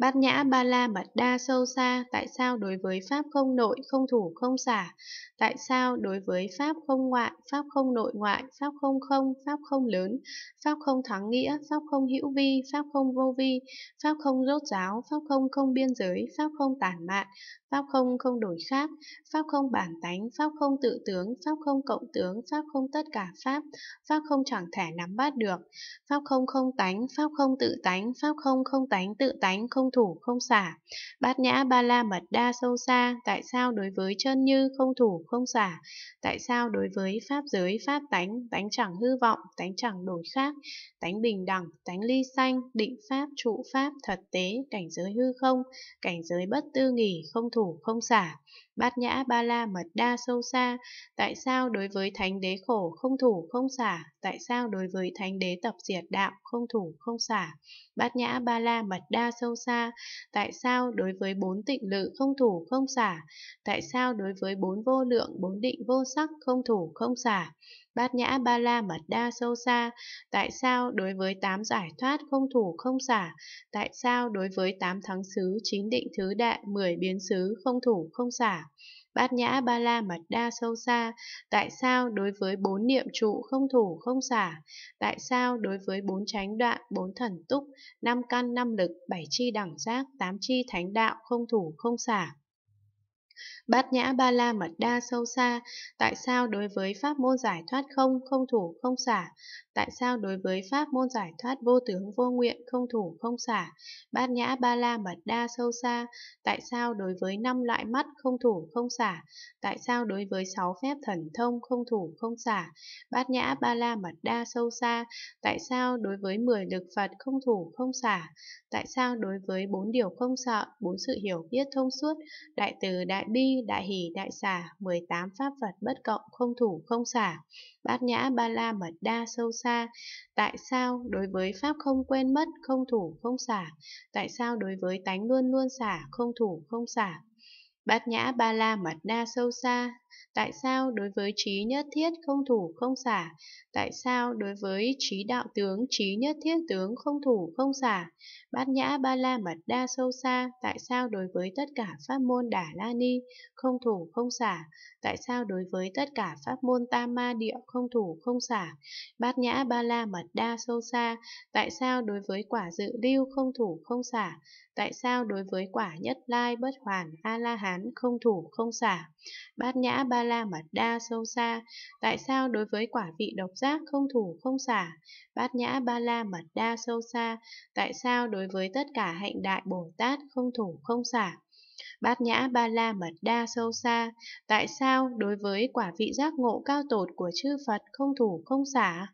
Bát nhã ba la mật đa sâu xa, tại sao đối với Pháp không nội, không thủ, không xả? Tại sao đối với Pháp không ngoại, Pháp không nội ngoại, Pháp không không, Pháp không lớn, Pháp không thắng nghĩa, Pháp không hữu vi, Pháp không vô vi, Pháp không rốt ráo Pháp không không biên giới, Pháp không tản mạn, Pháp không không đổi khác, Pháp không bản tánh, Pháp không tự tướng, Pháp không cộng tướng, Pháp không tất cả Pháp, Pháp không chẳng thể nắm bắt được, Pháp không không tánh, Pháp không tự tánh, Pháp không không tánh tự tánh không không thủ không xả, bát nhã ba la mật đa sâu xa, tại sao đối với chân như không thủ không xả, tại sao đối với pháp giới pháp tánh, tánh chẳng hư vọng, tánh chẳng đổi khác, tánh bình đẳng, tánh ly sanh, định pháp, trụ pháp, thật tế, cảnh giới hư không, cảnh giới bất tư nghỉ, không thủ không xả, bát nhã ba la mật đa sâu xa, tại sao đối với thánh đế khổ không thủ không xả, tại sao đối với thánh đế tập diệt đạo không thủ không xả, bát nhã ba la mật đa sâu xa, Tại sao đối với bốn tịnh lự không thủ không xả? Tại sao đối với bốn vô lượng bốn định vô sắc không thủ không xả? Bát nhã ba la mật đa sâu xa, tại sao đối với tám giải thoát không thủ không xả? Tại sao đối với tám thắng xứ chín định thứ đại mười biến xứ không thủ không xả? bát nhã ba la mật đa sâu xa, tại sao đối với bốn niệm trụ không thủ không xả, tại sao đối với bốn chánh đoạn, bốn thần túc, năm căn năm lực, bảy chi đẳng giác, tám chi thánh đạo không thủ không xả. Bát nhã ba la mật đa sâu xa, tại sao đối với pháp môn giải thoát không, không thủ, không xả? Tại sao đối với pháp môn giải thoát vô tướng vô nguyện, không thủ, không xả? Bát nhã ba la mật đa sâu xa, tại sao đối với năm loại mắt không thủ, không xả? Tại sao đối với sáu phép thần thông không thủ, không xả? Bát nhã ba la mật đa sâu xa, tại sao đối với mười lực Phật không thủ, không xả? Tại sao đối với bốn điều không sợ, bốn sự hiểu biết thông suốt, đại từ đại bi, đại hỷ, đại xả, 18 pháp Phật bất cộng, không thủ, không xả, bát nhã, ba la, mật đa, sâu xa. Tại sao đối với pháp không quên mất, không thủ, không xả? Tại sao đối với tánh luôn luôn xả, không thủ, không xả? Bát nhã ba la mật đa sâu xa, tại sao đối với trí nhất thiết không thủ không xả, tại sao đối với trí đạo tướng trí nhất thiết tướng không thủ không xả, bát nhã ba la mật đa sâu xa, tại sao đối với tất cả pháp môn đà la ni không thủ không xả, tại sao đối với tất cả pháp môn tam ma địa không thủ không xả, bát nhã ba la mật đa sâu xa, tại sao đối với quả dự lưu không thủ không xả, tại sao đối với quả nhất lai bất hoàn a la hán hán, không thủ, không xả, bát nhã ba la mật đa sâu xa. Tại sao đối với quả vị độc giác không thủ, không xả, bát nhã ba la mật đa sâu xa? Tại sao đối với tất cả hạnh đại Bồ Tát không thủ, không xả? Bát nhã ba la mật đa sâu xa, tại sao đối với quả vị giác ngộ cao tột của chư Phật không thủ không xả?